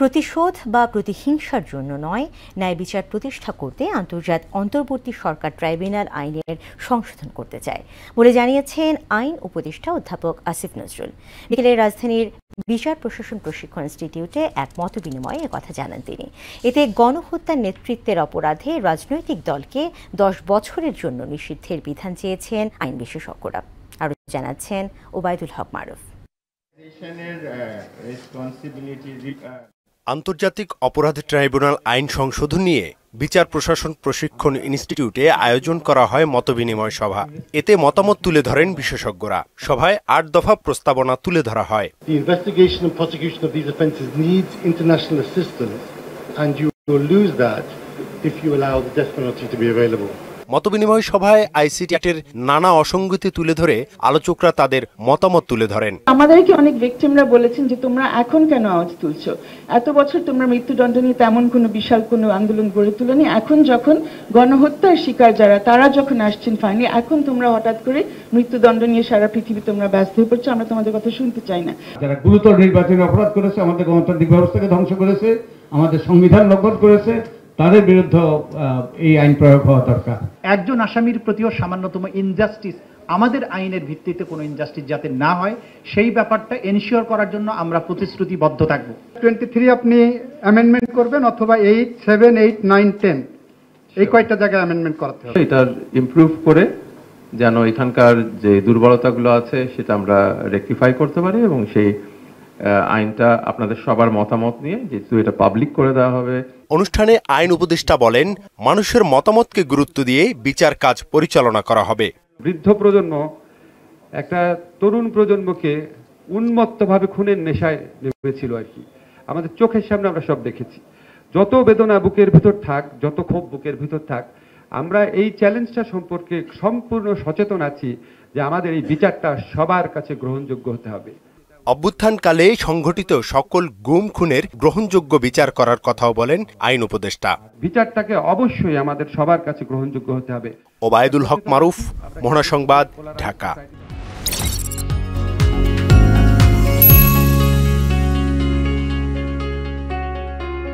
প্রতিশোধ বা প্রতিহিংসার জন্য নয় ন্যায় বিচার প্রতিষ্ঠা করতে আন্তর্জাত অন্তর্বর্তী সরকার ট্রাইব্যুনাল আইনের সংশোধন করতে চায় বলে জানিয়েছেন আইন উপদেষ্টা অধ্যাপক আসিফ নজরুল বিকেলে রাজধানীর বিচার প্রশাসন প্রশিক্ষণ ইনস্টিটিউটে এক মত বিনিময়ে কথা জানান তিনি এতে গণহত্যার নেতৃত্বের অপরাধে রাজনৈতিক দলকে দশ বছরের জন্য নিষিদ্ধের বিধান চেয়েছেন আইন বিশেষজ্ঞরা আরও জানাচ্ছেন ওবায়দুল হক মারুফ আন্তর্জাতিক অপরাধ ট্রাইব্যুনাল আইন সংশোধন নিয়ে বিচার প্রশাসন প্রশিক্ষণ ইনস্টিটিউটে আয়োজন করা হয় মতবিনিময় সভা এতে মতামত তুলে ধরেন বিশেষজ্ঞরা সভায় আট দফা প্রস্তাবনা তুলে ধরা হয় if you allow the death penalty to be available. মতবিনিময় সভায় আইসিটিআটের নানা অসঙ্গতি তুলে ধরে আলোচকরা তাদের মতামত তুলে ধরেন আমাদেরকে অনেক ভিকটিমরা বলেছেন যে তোমরা এখন কেন আওয়াজ তুলছো এত বছর তোমরা মৃত্যুদণ্ড নিয়ে তেমন কোনো বিশাল কোনো আন্দোলন গড়ে তুলনি এখন যখন গণহত্যার শিকার যারা তারা যখন আসছেন ফাইনালি এখন তোমরা হঠাৎ করে মৃত্যুদণ্ড নিয়ে সারা পৃথিবী তোমরা ব্যস্ত হয়ে পড়ছো আমরা তোমাদের কথা শুনতে চাই না যারা গুরুতর নির্বাচনী অপরাধ করেছে আমাদের গণতান্ত্রিক ব্যবস্থাকে ধ্বংস করেছে আমাদের সংবিধান লঙ্ঘন করেছে তাদের বিরুদ্ধে এই আইন প্রয়োগ হওয়া দরকার একজন আসামির প্রতিও সামান্যতম ইনজাস্টিস আমাদের আইনের ভিত্তিতে কোনো ইনজাস্টিস যাতে না হয় সেই ব্যাপারটা এনশিওর করার জন্য আমরা প্রতিশ্রুতিবদ্ধ থাকব টোয়েন্টি থ্রি আপনি অ্যামেন্ডমেন্ট করবেন অথবা eight seven eight nine ten এই কয়েকটা জায়গায় অ্যামেন্ডমেন্ট করাতে হবে এটার ইমপ্রুভ করে যেন এখানকার যে দুর্বলতাগুলো আছে সেটা আমরা রেকটিফাই করতে পারি এবং সেই আইনটা আপনাদের সবার মতামত নিয়ে যেহেতু এটা পাবলিক করে দেওয়া হবে অনুষ্ঠানে আইন উপদেষ্টা বলেন মানুষের মতামতকে গুরুত্ব দিয়ে বিচার কাজ পরিচালনা করা হবে বৃদ্ধ প্রজন্ম একটা তরুণ প্রজন্মকে উন্মত্তভাবে খুনের নেশায় নেমেছিল আর কি আমাদের চোখের সামনে আমরা সব দেখেছি যত বেদনা বুকের ভিতর থাক যত ক্ষোভ বুকের ভিতর থাক আমরা এই চ্যালেঞ্জটা সম্পর্কে সম্পূর্ণ সচেতন আছি যে আমাদের এই বিচারটা সবার কাছে গ্রহণযোগ্য হতে হবে অভ্যুত্থানকালে সংঘটিত সকল গুম খুনের গ্রহণযোগ্য বিচার করার কথাও বলেন আইন উপদেষ্টা বিচারটাকে অবশ্যই আমাদের সবার কাছে গ্রহণযোগ্য হতে হবে ওবায়দুল হক মারুফ সংবাদ ঢাকা